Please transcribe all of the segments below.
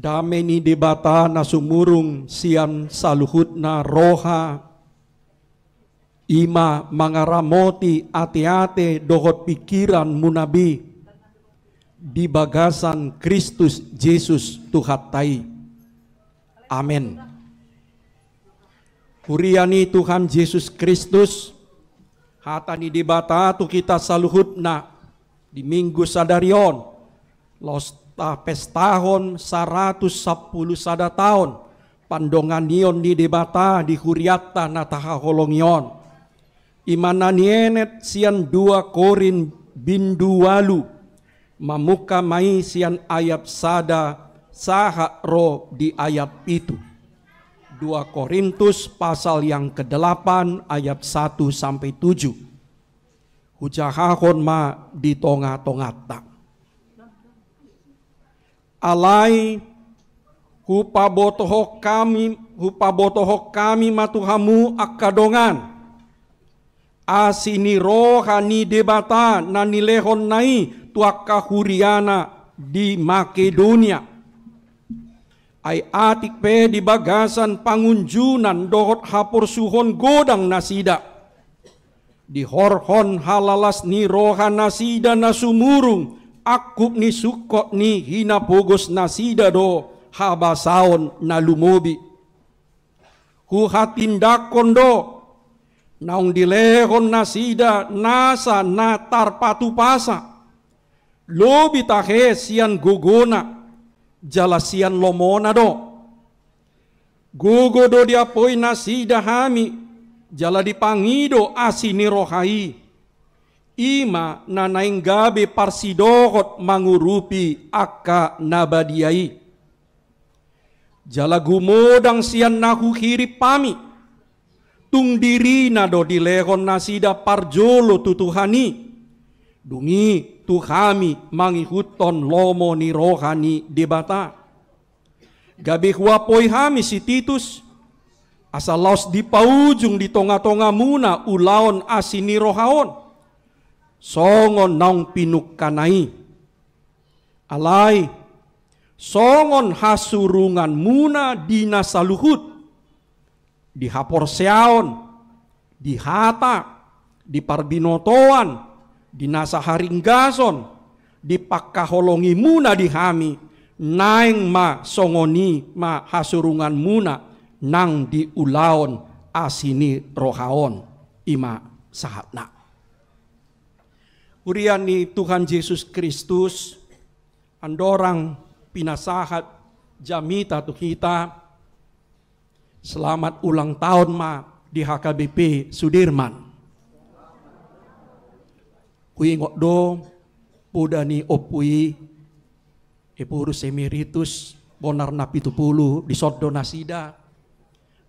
dameni debata nasumurung sian saluhutna roha ima mangaramoti ate-ate dohot pikiran munabi di bagasan Kristus Yesus Tuhatai. Amin. Kuriani Tuhan Yesus Kristus, hatani debata tu kita saluhutna di minggu sadarion, los pestahon 110 sada tahun pandonganion di debata di huriata nataha holongion nienet sian dua korin bindu walu mamuka mai sian ayat sada saha ro di ayat itu 2 Korintus pasal yang ke-8 ayat 1 sampai 7 hujahahon ma di tonga tongata alai hupa botoh kami hupa botoh kami matuhamu akadongan asini rohani debata lehon nai tuakka huriana di Makedonia ai atik pe di bagasan pangunjunan dohot hapur suhon godang nasida di horhon halalas ni roha nasida nasumurung akup ni sukot ni hina pogos nasida do habasaon na lumubi. Huhatindakon do naung dilehon nasida nasa na tarpatupasa. Lobi tahe sian guguna jalasian lomona do. Gugo do diapoi nasida hami jala dipangido asini rohai ima nanaing gabe parsidokot mangurupi aka nabadiai. Jala gumodang sian nahu kiri pami. Tung diri nado dilehon nasida parjolo tutuhani. Dungi tuhami mangihuton lomo ni rohani debata. Gabe huapoi hami si Titus. Asal laos di paujung di tonga-tonga muna ulaon asini rohaon songo nong pinuk kanai alai songon hasurungan muna di saluhut di hapor seaon di hata di parbinotoan di nasaharinggason di pakaholongi muna di hami naeng ma songoni ma hasurungan muna nang di asini rohaon ima sahatna ni Tuhan Yesus Kristus andorang pinasahat jamita tu kita selamat ulang tahun ma di HKBP Sudirman. Kui ngok do pudani opui epurus emeritus bonar napi tupulu di sod nasida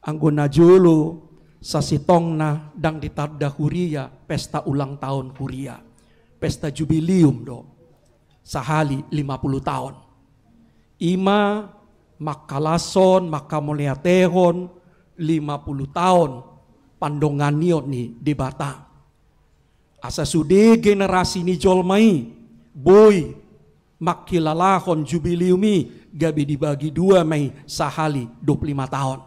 anggona julu sasitongna dang ditadda huria pesta ulang tahun huria pesta jubilium dong. Sahali 50 tahun. Ima Makalason, Makamoleatehon 50 tahun pandonganion nih di bata. Asa sude generasi ni jolmai, boy makilalahon jubiliumi gabi dibagi dua mai sahali 25 tahun.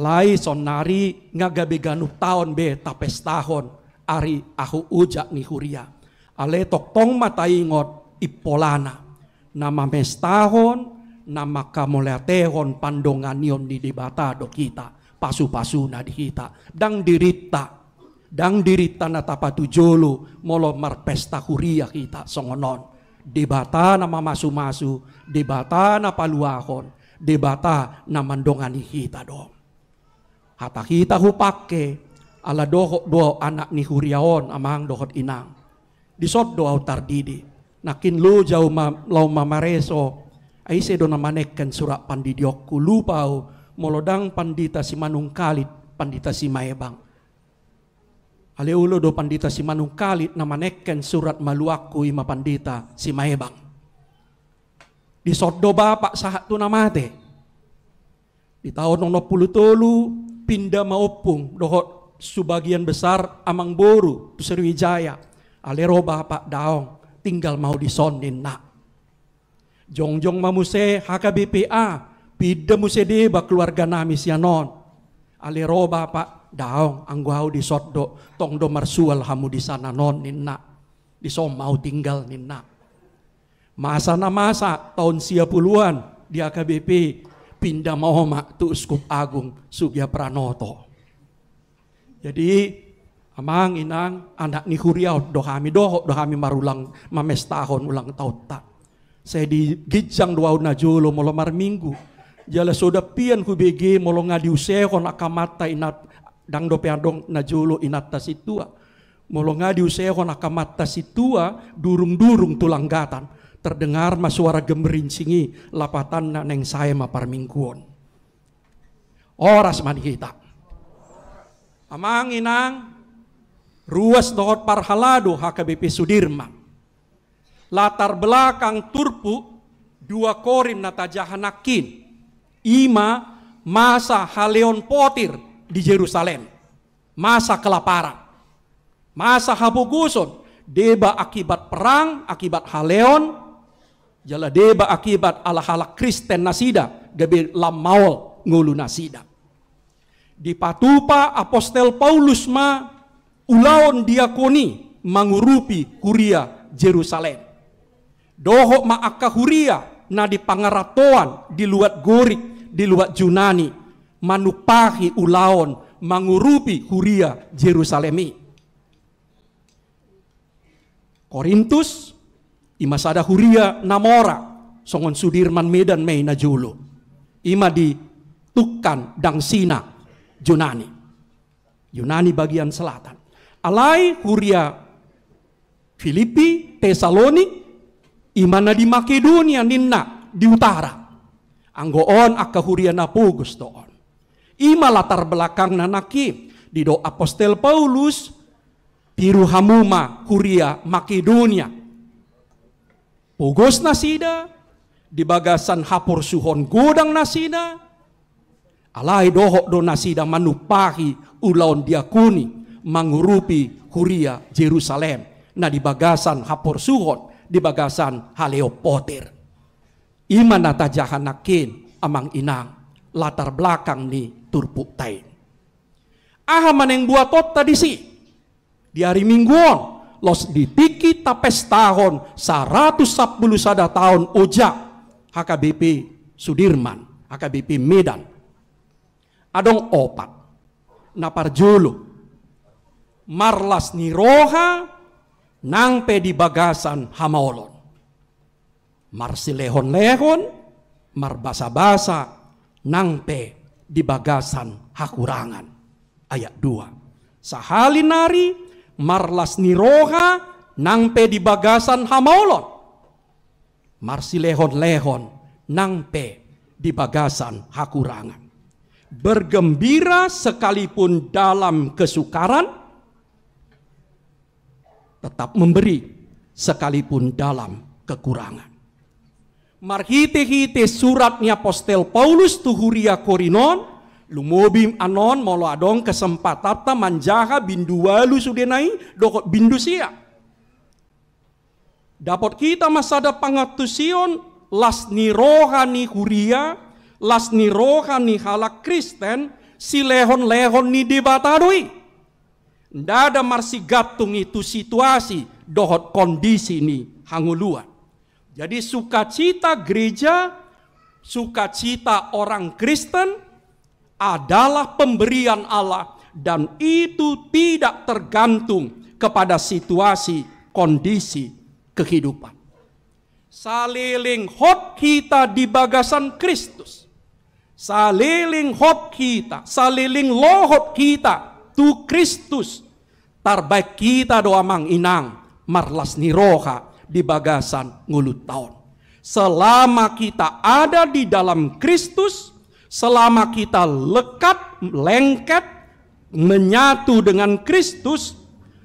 Alai sonari ngagabe ganup tahun be tapes tahun ari aku ujak ni huria. Ale tok tong mata ingot ipolana. Nama mestahon, nama pandongan pandonganion di dibata do kita. Pasu-pasu na di kita. Dang dirita. Dang dirita na jolo, molo marpesta huria kita songonon. Dibata na mamasu-masu, dibata na paluahon, dibata na ni kita do. Hata kita hupake, ala doho do anak ni huriaon amang dohot inang disot doa utar didi nakin lu jauh ma, lau mamareso aise do namaneken surak pandidiokku lupau molodang pandita si manung kalit pandita si maebang ale ulo do pandita si manung kalit namaneken surat aku ima pandita si maebang sot do bapak sahat tu namate di tahun 90 tolu pindah maupung dohot sebagian besar amang Amangboru, Sriwijaya, Aleroba, Pak Daong, tinggal mau disonin nak. jong Jongjong mamuse HKBPA, pide deba keluarga nami sianon. Aleroba Pak Daong, angguau di sotdo, tongdo marsual hamu di sana non ninna. Di mau tinggal ninna. Masa na masa tahun sia puluhan di HKBP pindah mau mak tu uskup agung Sugya Pranoto jadi amang inang anak ni kuriau dohami kami dohami doh kami marulang mames tahun ulang tahun tak Saya di gijang dua na julo molo mar minggu. Jala soda pian ku bege molo ngadi useo kon akamata inat dang do peadong na julo inatta situa. Molo ngadi useo kon akamata situa durung-durung tulang gatan Terdengar mas suara gemerincingi lapatan na neng saya mapar mingguon. Oras man kita Amang inang ruas dohot parhalado HKBP Sudirman. Latar belakang turpu dua korim jahanakin Ima masa haleon potir di Yerusalem. Masa kelaparan. Masa habuguson. Deba akibat perang, akibat haleon. Jala deba akibat ala-ala Kristen nasida. Gabi lamaol ngulu nasida. Di Patupa Apostel Paulus ma ulaon diakoni mangurupi kuria Jerusalem. Doho ma akahuria na di pangaratoan di luat gorik di luat Junani manupahi ulaon mangurupi kuria Jerusalemi. Korintus imasada huria namora songon Sudirman Medan Mei najulu Ima di Tukan Dangsina Yunani. Yunani bagian selatan. Alai, Huria, Filipi, Tesaloni, imana di Makedonia, Ninna, di utara. Anggoon akka Huria Napugus toon. Ima latar belakang nanaki di do apostel Paulus tiru hamuma Huria Makedonia. Pugus nasida, di bagasan hapur suhon godang nasida, Alai dohok donasi dan manupahi ulaun diakuni mangurupi huria Jerusalem. Na di bagasan hapor suhon, di bagasan haleopoter. Iman nata jahanakin amang inang latar belakang ni turpuk tain. Aha maneng buat tot tadi si di hari mingguan los ditiki tapes tahun 110 sada tahun ojak HKBP Sudirman, HKBP Medan, adong opat naparjulu marlas ni roha nang pedi bagasan hamaolon marsilehon-lehon marbasa-basa nang pe di bagasan hakurangan ayat 2 sahali nari marlas ni roha nang pe di bagasan hamaolon marsilehon-lehon nang pe di bagasan hakurangan bergembira sekalipun dalam kesukaran, tetap memberi sekalipun dalam kekurangan. Marhite-hite suratnya apostel Paulus tuhuria korinon, lumobim anon molo adong kesempatan manjaha bindu walu sudenai dokot bindu sia. Dapat kita masada pangatusion las ni rohani huria Las roha rohani halak Kristen si lehon lehon ni nda ada marsi gatung itu situasi dohot kondisi ni hanguluan. Jadi sukacita gereja, sukacita orang Kristen adalah pemberian Allah dan itu tidak tergantung kepada situasi, kondisi, kehidupan. Saliling hot kita di bagasan Kristus saliling hop kita, saliling lohot kita tu Kristus. Tarbaik kita doa mang inang marlas niroha di bagasan ngulut tahun. Selama kita ada di dalam Kristus, selama kita lekat, lengket, menyatu dengan Kristus,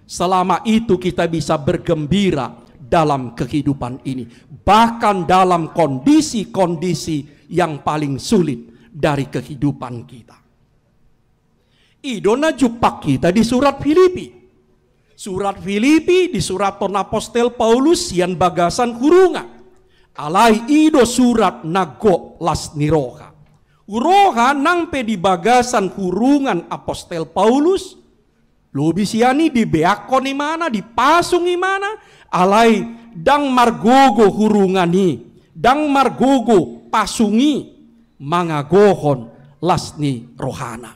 selama itu kita bisa bergembira dalam kehidupan ini. Bahkan dalam kondisi-kondisi yang paling sulit dari kehidupan kita. Idona jupak kita di surat Filipi. Surat Filipi di surat Apostel Paulus yang bagasan kurunga. Alai ido surat nago las niroha. Uroha nangpe di bagasan kurungan Apostel Paulus. bisiani di beakon mana, di pasung mana. Alai dang margogo hurungani. Dang margogo pasungi mangagohon lasni rohana.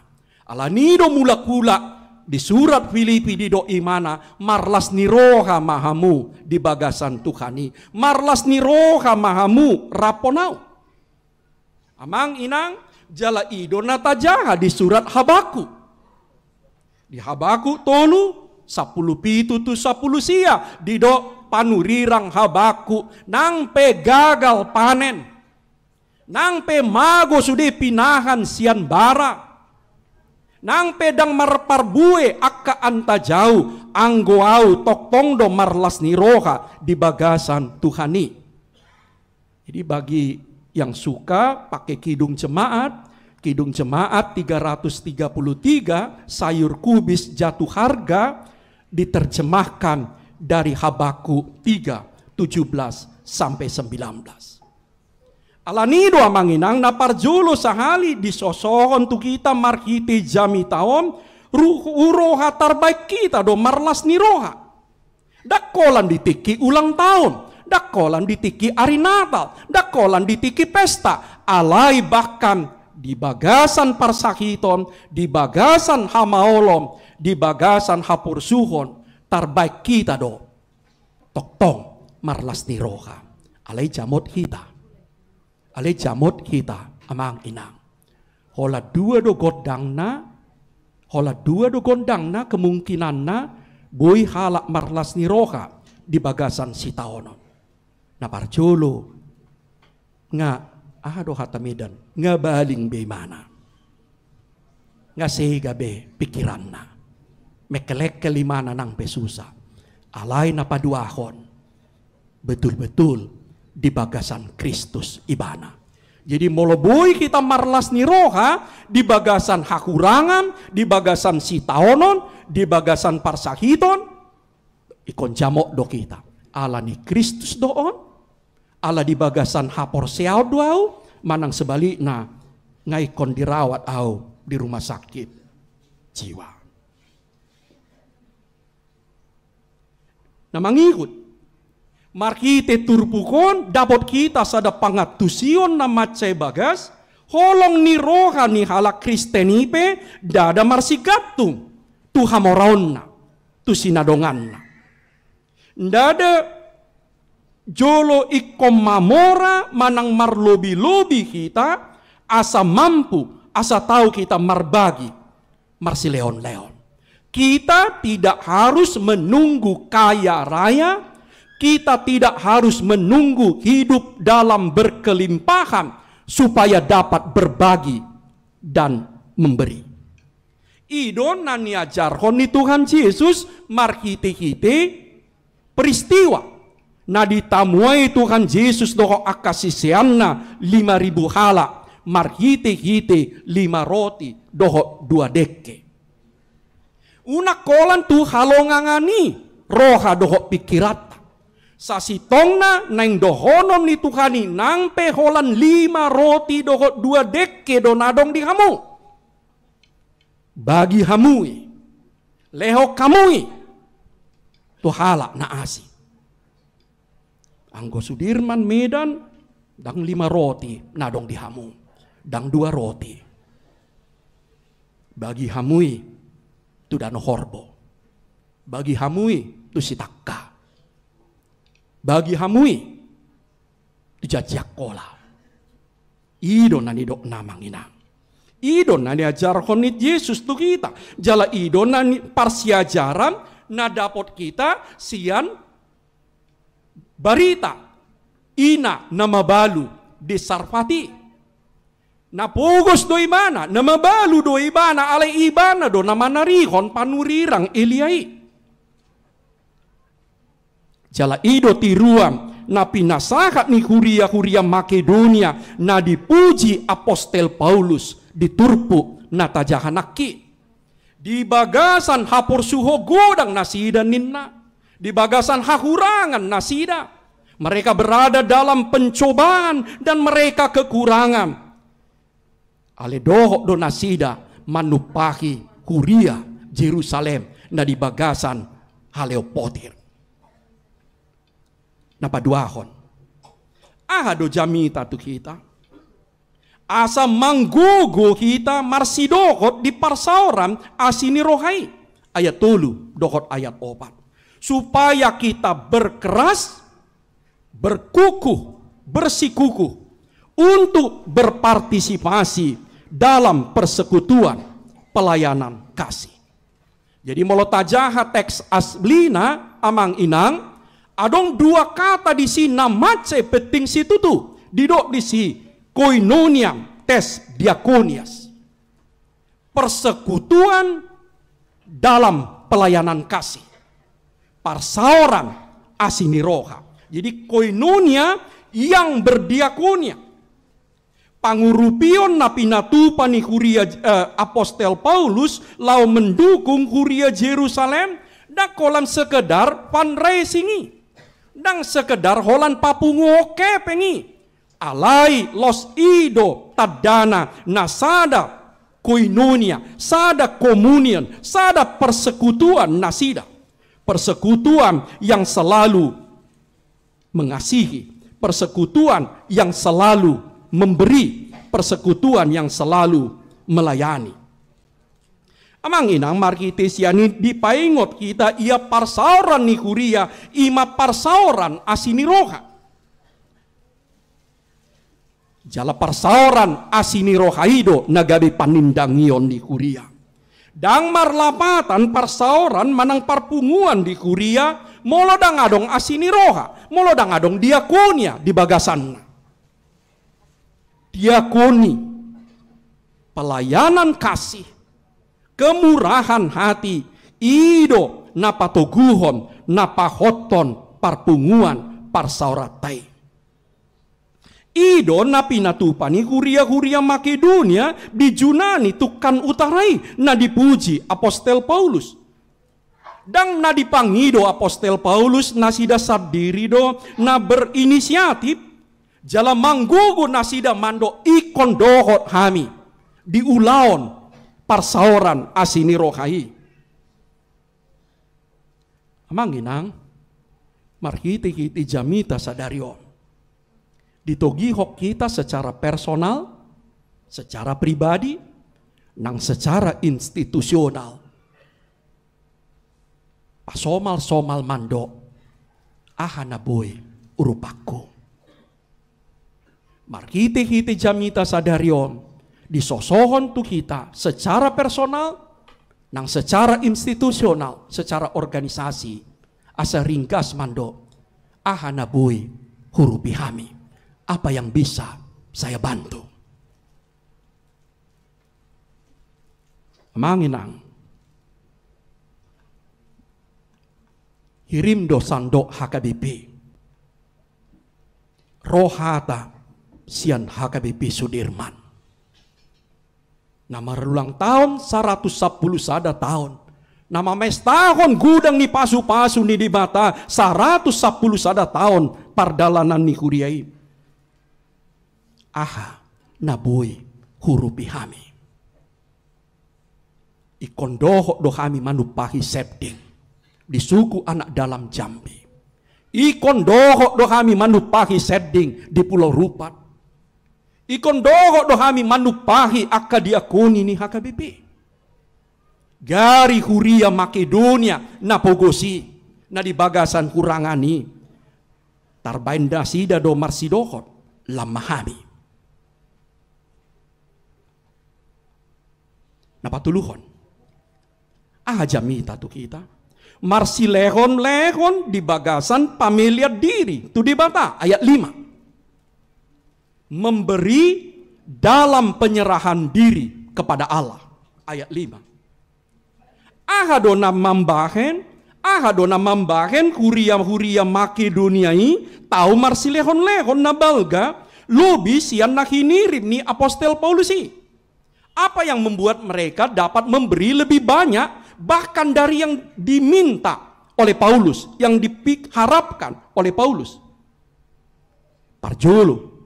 Ala nido mula-kula di surat Filipi di do imana marlas ni roha mahamu di bagasan Tuhani marlas ni roha mahamu raponau amang inang jala ido natajaha di surat Habaku di Habaku tolu sapulupi pitu tu sapulu sia di do panurirang Habaku nang pegagal panen nang pe mago sude pinahan sian bara nang pedang marparbue akka anta jauh anggo au tok pongdo marlas niroha di bagasan Tuhani jadi bagi yang suka pakai kidung jemaat kidung jemaat 333 sayur kubis jatuh harga diterjemahkan dari Habaku 3 17 sampai 19 manginang na naparjulo sa hali sosohon tu kita markiti jami taom uroha tarbaik kita do marlas ni roha. Dakolan ditiki ulang tahun, dakolan ditiki hari Natal, dakolan ditiki pesta, alai bahkan di bagasan parsakiton, di bagasan hamaolom, di bagasan hapur suhon, tarbaik kita do. Toktong marlas ni roha. Alai jamot kita ale jamot kita, amang inang. Hola dua do godang na, hola dua do gondang na kemungkinan na boy halak marlas ni roha di bagasan si taonon. Na parjolo nga ahado hata medan nga baling be mana. Nga sehiga be pikiran na. Mekelek kelimana nang besusa. Alay na paduahon. Betul-betul di bagasan Kristus ibana. Jadi moloboi kita marlas Niroha. di bagasan hakurangan, di bagasan sitaonon, di bagasan parsahiton, ikon jamok do kita. Ala ni Kristus doon, ala di bagasan hapor seau doau, manang ngai ngaikon dirawat au di rumah sakit jiwa. Namang ikut, Markite turpukon dapat kita sada pangatusion nama bagas holong ni rohani halak kristenipe dada marsikaptum tu hamoraonna tu sinadonganna dada jolo ikom mamora manang marlobi lobi kita asa mampu asa tahu kita marbagi marsileon leon kita tidak harus menunggu kaya raya kita tidak harus menunggu hidup dalam berkelimpahan supaya dapat berbagi dan memberi. Idon nania jarhoni Tuhan Yesus markiti hiti peristiwa. Nah ditamuai Tuhan Yesus doho akasisianna lima ribu hala markiti hiti lima roti doho dua deke. Una kolan tu halongangani roha doho pikirat Sasitongna nang dohonom ni Tuhani nang peholan lima roti doho dua ke donadong di kamu. Bagi hamui. Leho kamui. Tuhala asi Anggo Sudirman Medan dang lima roti nadong di hamu. Dang dua roti. Bagi hamui tu dan horbo. Bagi hamui tu sitakka bagi hamui dijajak kola. Ido nani dok namangina. Ido nani ajar konit Yesus tu kita. Jala ido nani na dapot kita sian barita ina nama balu disarfati. pogos do imana, balu do ibana, alay ibana do nama namanarihon panurirang iliai. Jala ido tiruam na pinasahat ni huria-huria Makedonia na dipuji apostel Paulus di Turpu na tajahanaki. Di bagasan hapur suho godang nasida ninna. Di bagasan hahurangan nasida. Mereka berada dalam pencobaan dan mereka kekurangan. Ale dohok do nasida manupahi huria Jerusalem na di bagasan Haleopotir napaduahon. do jamita tu kita. Asa manggugo kita marsidokot di parsauran asini rohai. Ayat tulu, dokot ayat opat. Supaya kita berkeras, berkukuh, bersikukuh untuk berpartisipasi dalam persekutuan pelayanan kasih. Jadi jahat teks aslina amang inang Adong dua kata di si namatse penting si tutu. Didok di si koinonia tes diakonias. Persekutuan dalam pelayanan kasih. asini roha. Jadi koinonia yang berdiakonia pangurupion napi natu panikuria eh, apostel Paulus lau mendukung kuria Jerusalem dak kolam sekedar fundraising Nang sekedar Holan Papungu oke pengi. Alai los ido tadana nasada koinonia, sada Komunian, sada persekutuan nasida. Persekutuan yang selalu mengasihi, persekutuan yang selalu memberi, persekutuan yang selalu melayani. Amang inang markite siani dipaingot kita ia ni kuria ima asini asiniroha. Jala asini roha ido nagabi panindang ion kuria. Dang marlapatan parsaoran manang parpunguan di kuria molo dang adong asiniroha molo dang adong diakonia di bagasan. Diakoni pelayanan kasih kemurahan hati, ido napa toguhon napa hoton parpunguan, parsauratai. Ido napi napinatupani huria-huria Makedonia di Junani tukan utarai na dipuji apostel Paulus. Dan na dipangido apostel Paulus nasida do na berinisiatif jala manggugu nasida mando ikon dohot hami diulaon parsaoran asini rohai. Amanginang, marhiti kiti jamita sadarion. hok kita secara personal, secara pribadi, nang secara institusional. pasomal somal mando, ahana boy, urupaku. marhiti kiti jamita sadarion, disosohon tu kita secara personal nang secara institusional, secara organisasi asa ringkas mando ahana bui hurupi hami. Apa yang bisa saya bantu? Manginang. Hirim dosan sandok HKBP. Rohata sian HKBP Sudirman. Nama rulang tahun 110 sada tahun. Nama mes tahun gudang ni pasu-pasu ni di mata 110 sada tahun pardalanan ni kuriai. Aha nabui hurupi hami. Ikondoho dohami manupahi septing. Di suku anak dalam jambi. Ikon Ikondoho dohami manupahi septing di pulau rupat ikon dogo dohami manupahi akadiakuni ni HKBP. gari huria makedonia na pogosi na dibagasan kurangani tarbainda sida do marsidokot lamahami napatuluhon mita tatu kita marsilehon lehon dibagasan pamiliat diri tu dibata ayat 5 memberi dalam penyerahan diri kepada Allah. Ayat 5. Ahadona mambahen, ahadona mambahen huriam huriam makedoniai, tau marsilehon lehon nabalga, lobi sian nakini ni apostel Paulusi. Apa yang membuat mereka dapat memberi lebih banyak bahkan dari yang diminta oleh Paulus, yang diharapkan oleh Paulus. Parjolo,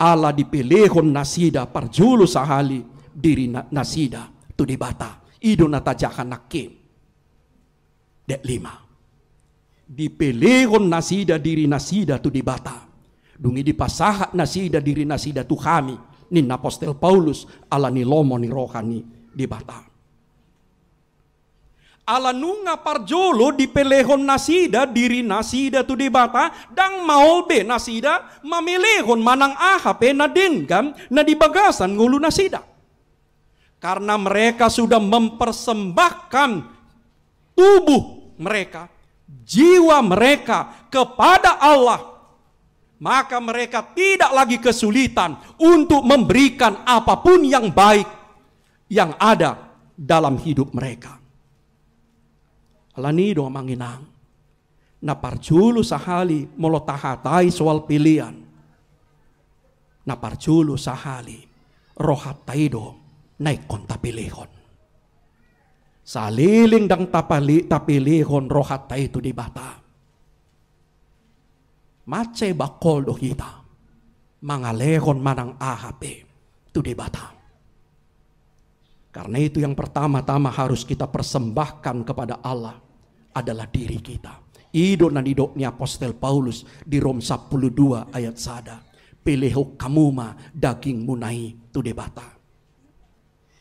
Allah dipelehon nasida parjulu sahali diri nasida tu dibata ido natajakan nakim dek lima dipelehon nasida diri nasida tu dibata dungi dipasahat nasida diri nasida tu kami ni apostel Paulus ala ni lomo ni rohani dibata Ala nunga parjolo di pelehon nasida diri nasida tu di bata dang maolbe nasida mamelehon manang ahap na dengam na dibagasan ngulu nasida. Karena mereka sudah mempersembahkan tubuh mereka, jiwa mereka kepada Allah. Maka mereka tidak lagi kesulitan untuk memberikan apapun yang baik yang ada dalam hidup mereka. Alani doa manginang. parjulu sahali molotahatai soal pilihan. parjulu sahali rohatai do naik konta pilihon. Saliling dang tapali tapilihon rohatai itu dibata. Mace bakol do kita. Mangalehon manang ahape itu dibata. Karena itu yang pertama-tama harus kita persembahkan kepada Allah adalah diri kita. Ido dan idoknya apostel Paulus di Rom 12 ayat sada. Peleho kamuma daging munai tu debata.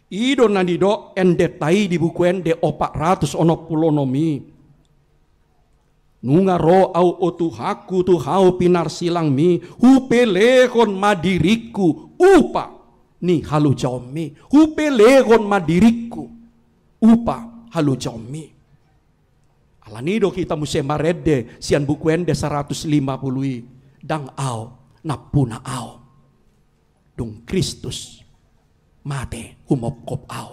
Ido dan idok endetai di buku ende opak ratus onopulonomi. Nunga ro au otu haku tu hau pinar silang mi hupelehon madiriku upa ni halu jaumi upelegon madiriku upa halu Alani do kita musema redde sian ende 150 i dang au napuna au dung Kristus mate kop au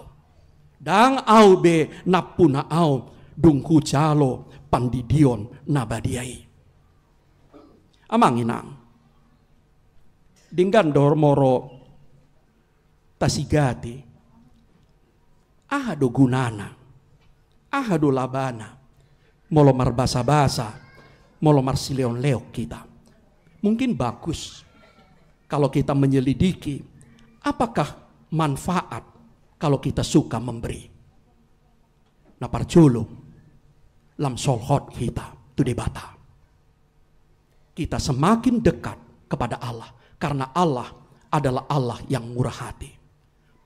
dang au be napuna au dung hujalo pandidion nabadiai amang inang dinggan dormoro tasigati. Ahado gunana. Ahado labana. Molo mar basa Molo sileon leok kita. Mungkin bagus kalau kita menyelidiki apakah manfaat kalau kita suka memberi. Nah parjulung lam solhot kita tu debata. Kita semakin dekat kepada Allah karena Allah adalah Allah yang murah hati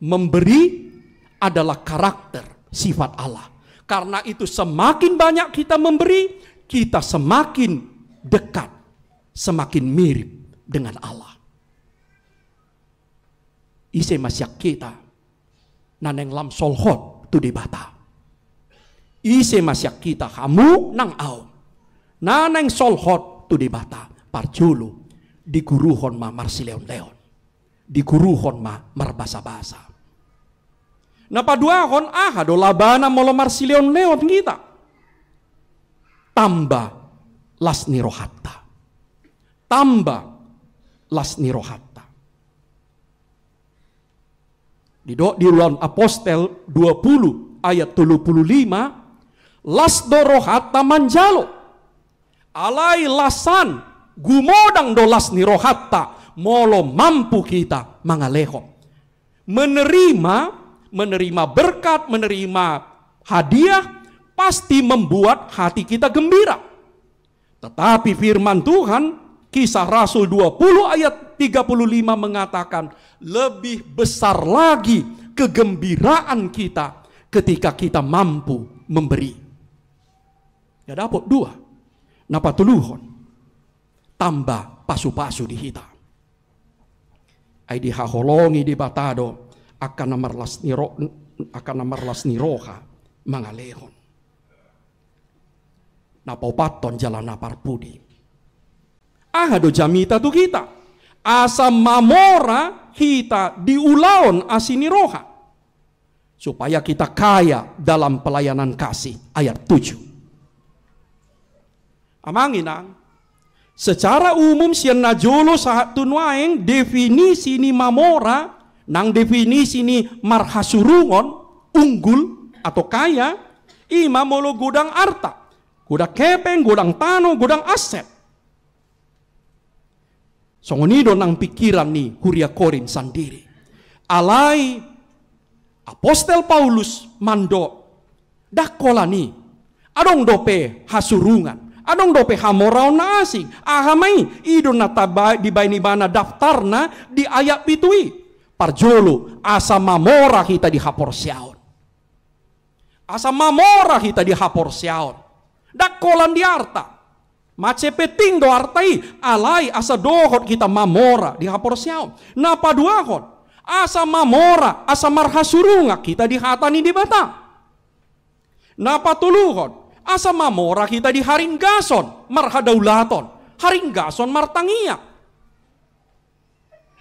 memberi adalah karakter sifat Allah. Karena itu semakin banyak kita memberi, kita semakin dekat, semakin mirip dengan Allah. Isi masyak kita naneng lam solhot tu dibata. Isi masyak kita kamu nang au. Naneng solhot tu dibata parjulu di guruhon mamar sileon leon. Di guru ma marbasa-basa. Napa dua hon aha do labana molo marsileon leon kita. Tambah las nirohata. Tambah las nirohata. Di do di luar apostel 20 ayat las las rohatta manjalo. Alai lasan gumodang do las rohatta molo mampu kita mengaleho. Menerima, menerima berkat, menerima hadiah, pasti membuat hati kita gembira. Tetapi firman Tuhan, kisah Rasul 20 ayat 35 mengatakan, lebih besar lagi kegembiraan kita ketika kita mampu memberi. Ya dapat dua. Napa tuluhon. Tambah pasu-pasu di hitam ai di haholongi di batado akan amarlas niro akan amarlas niroha mangalehon napopaton jalan naparpudi ahado jamita tu kita asa mamora kita diulaon asiniroha supaya kita kaya dalam pelayanan kasih ayat 7 amanginang Secara umum sian najolo saat tunwaeng definisi ni mamora nang definisi ni marhasurungon unggul atau kaya ima molo gudang arta gudang kepeng gudang tano gudang aset songonido nang pikiran ni huria korin sendiri alai apostel Paulus mando dakola ni adong dope hasurungan Anong dope hamoraw na asig. Ahamay, ido na tabay, di bay ni mana daftar na di ayak pitui. Parjulu, asa mamora kita di hapor siyaon. Asa mamora kita di hapor siyaon. Dakolan di harta. Macepeting do artai alai asa dohot kita mamora di hapor siyaon. Napa duahot? asa mamora, asa marhasurunga kita dihatani di bata. hot Asa mamora kita di haringgason, marhadaulaton, haringgason martangia.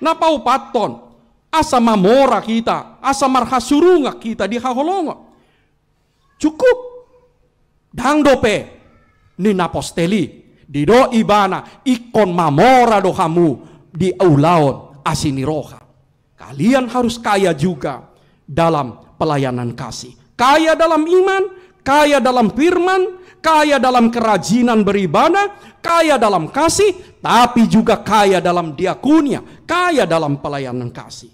Napaupaton, asa mamora kita, asa marhasurunga kita di haholongo. Cukup. Dangdope, ni naposteli, dido ibana, ikon mamora dohamu di aulaon asiniroha. Kalian harus kaya juga dalam pelayanan kasih. Kaya dalam iman, kaya dalam firman, kaya dalam kerajinan beribadah, kaya dalam kasih, tapi juga kaya dalam diakunya, kaya dalam pelayanan kasih.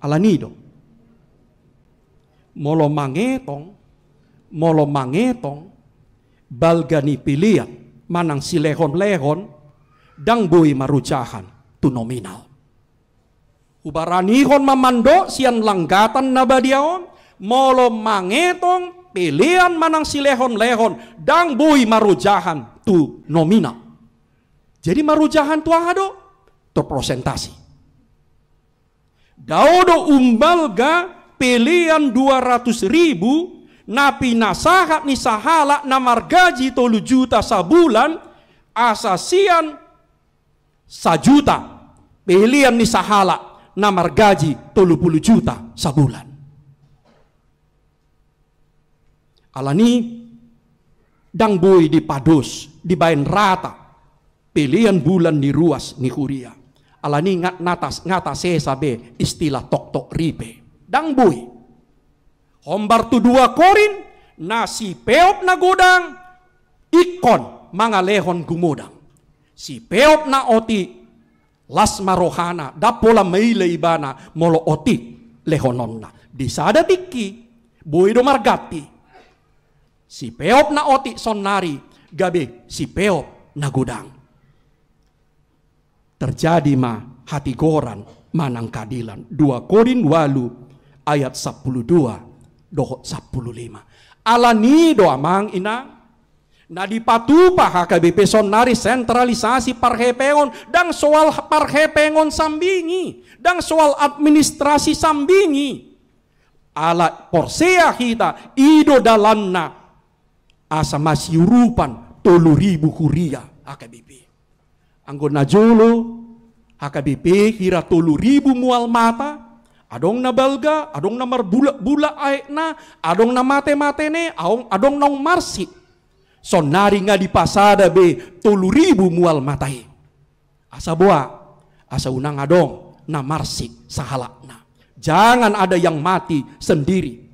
Alanido. Molo mangetong, molo mangetong, balgani pilihan, manang silehon-lehon, dang bui marujahan tu nominal. Ubaranihon mamando sian langgatan nabadiaon molo mangetong pilihan manang silehon lehon dang bui marujahan tu nominal. Jadi marujahan tu ahado terpresentasi. Daudo umbalga pilihan 200 ribu napi nasahat ni sahala namar gaji tolu juta sabulan asasian sajuta pilihan ni sahala namar gaji tolu puluh juta sabulan. Alani dang bui di padus di bain rata pilihan bulan di ruas ni kuria. Alani ngat natas ngata sesabe istilah tok tok ribe dang bui. Hombar tu dua korin nasi peop na gudang ikon mangalehon gumodang Si peop na oti Las marohana da pola meile ibana, molo oti lehononna. Di sada dikki, buido margati. Si peop na oti sonari, gabe si peop na gudang. Terjadi ma hati goran manang kadilan. 2 Korin walu ayat 12 dohot 15. Alani amang inang Na dipatupa HKBP sonari sentralisasi parhepengon dang soal parhepengon sambingi dang soal administrasi sambingi ala porsea kita ido dalanna asa masih rupan tolu ribu kuria HKBP anggona jolo HKBP kira tolu ribu mual mata adong na belga adong na marbula bula aekna adong na mate mate ne adong, adong nong marsi Sonari nga di pasada be tulu ribu mual matai. Asa boa, asa unang adong, na marsik sahalakna. Jangan ada yang mati sendiri.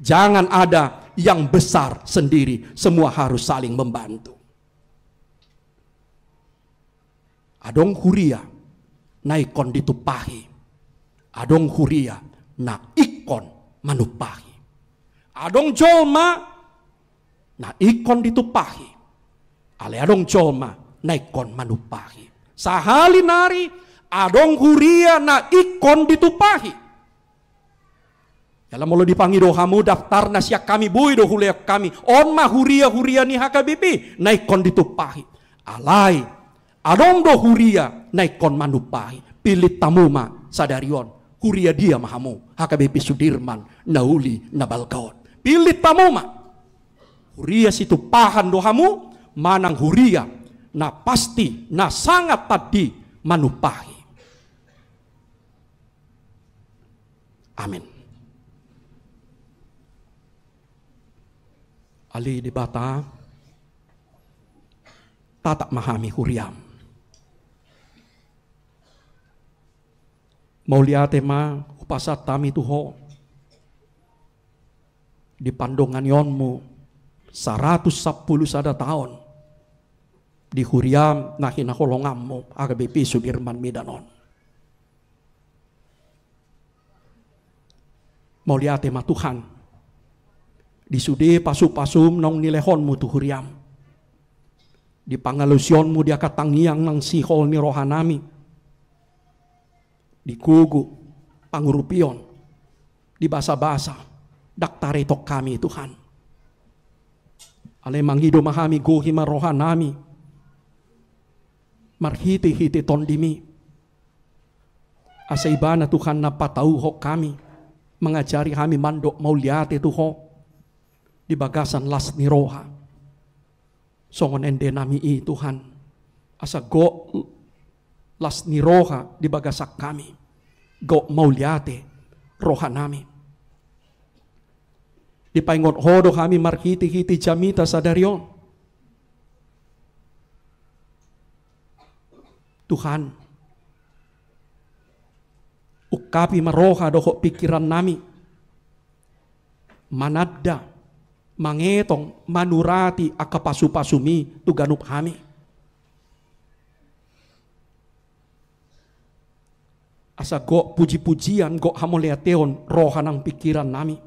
Jangan ada yang besar sendiri. Semua harus saling membantu. Adong huria naikon ditupahi. Adong huria na ikon manupahi. Adong jolma na ikon ditupahi. Ale adong joma na ikon manupahi. Sahali nari adong huria na ikon ditupahi. Dalam mulu dipangi do hamu daftar nasiak kami bui do hulia kami. On ma huria huria ni hakabibi naik kon ditupahi. Alai. Adong do huria na ikon manupahi. Pilit tamu ma sadarion. Huria dia mahamu. Hakabibi Sudirman nauli nabalkaon. Pilit tamu ma huria itu pahan dohamu, manang huria, na pasti, na sangat tadi manupahi. Amin. Ali di bata, tatak mahami huriam. lihat tema upasat tami tuho di pandongan yonmu 110 sada tahun di Huriam nahina kolongamo AKBP Sudirman Medanon. Mau lihat tema Tuhan. Di sude pasu-pasum nong nilehonmu tu Huriam. Di pangalusionmu dia katangiang nang sihol ni rohanami. Di kugu pangurupion. Di basa-basa. Daktare tok kami Tuhan ale mangido mahami gohi maroha nami. Marhiti hiti tondimi. Asa iba na Tuhan patau ho kami. Mengajari kami mandok mauliate tuho. Di bagasan las roha Songon ende nami i Tuhan. Asa go las roha di bagasak kami. Go mauliate roha nami Ipaingot hodo kami markiti hiti jamita sadarion. Tuhan, ukapi maroha doho pikiran nami. Manadda, mangetong, manurati akapasu-pasumi tuganup kami. Asa go puji-pujian go hamoleateon roha pikiran nami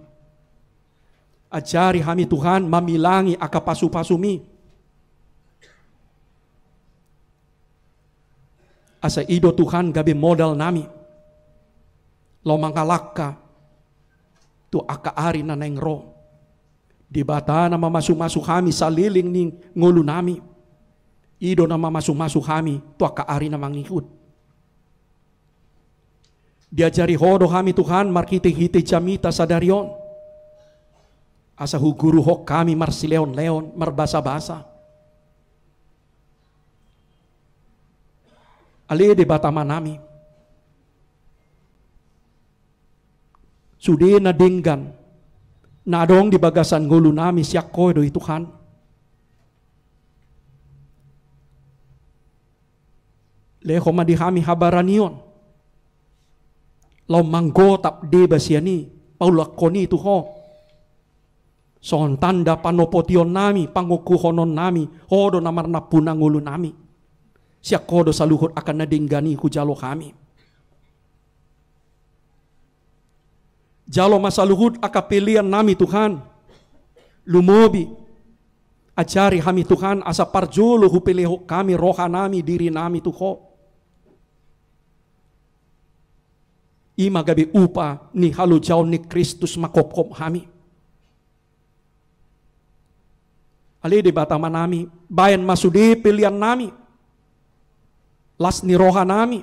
Ajari kami Tuhan memilangi aka pasu-pasumi. Asa ido Tuhan gabe modal nami. mangkalaka tu aka ari na neng ro. Di bata nama masuk-masuk kami saliling ning ngulu nami. Ido nama masuk-masuk kami tu aka ari na mangikut. Diajari hodo kami Tuhan markiti hiti jamita sadarion Asa huguru hok kami marsileon leon marbasa-basa. Ali batama nami sudi na dinggan. Na dong di bagasan ngulu nami siak koi doi Tuhan. Leho kami habaran lo manggo tap di basiani Paulak koni ni tuho son tanda panopotion nami, pangukuhonon nami, hodo namar napunangulu nami. siak kodo sa akan nadinggani hujalo kami. Jalo akan pilihan nami Tuhan. lumobi Ajari kami Tuhan asa parjulo hupiliho kami roha nami diri nami Tuhan. Ima gabi upa ni halu jauh ni Kristus makopkop kami. ali di batama nami bayan masudi pilihan nami lasni roha nami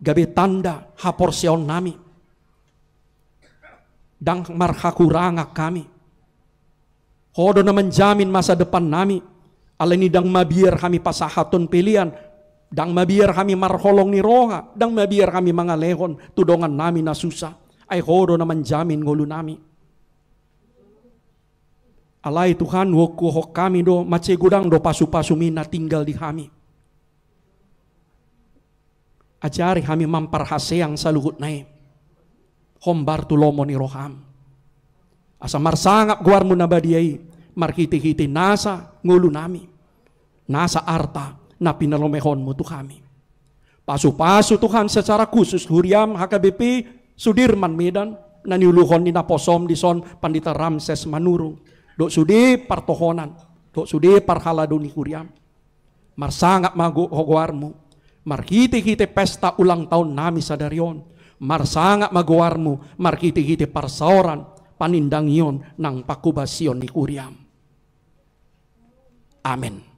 gabi tanda haporsion nami dang marhakuranga kami Hodo na menjamin masa depan nami. Alani dang mabiar kami pasahatun pilihan. Dang mabiar kami marholong ni roha. Dang mabiar kami mga lehon. Tudongan nami na susah. Ay hodo na menjamin ngulu nami. Alai Tuhan woku hok kami do mace gudang do pasu-pasu mina tinggal di kami. Ajari kami mampar yang saluhut naim. Hombar tulomo ni roham. Asa sangat guar munabadiai. Mar hiti nasa ngulu nami. Nasa arta na pinalomehon mu tu kami. Pasu-pasu Tuhan secara khusus Huriam HKBP Sudirman Medan naniuluhon ni naposom dison Pandita Ramses Manurung Dok sudi partohonan. Dok sudi parhaladoni kuriam. Mar sangat mago hogoarmu. Mar kiti kite pesta ulang tahun nami sadarion. Mar sangat magoarmu. Mar kite kiti parsaoran. panindangion nang pakubasion ni kuriam. Amin.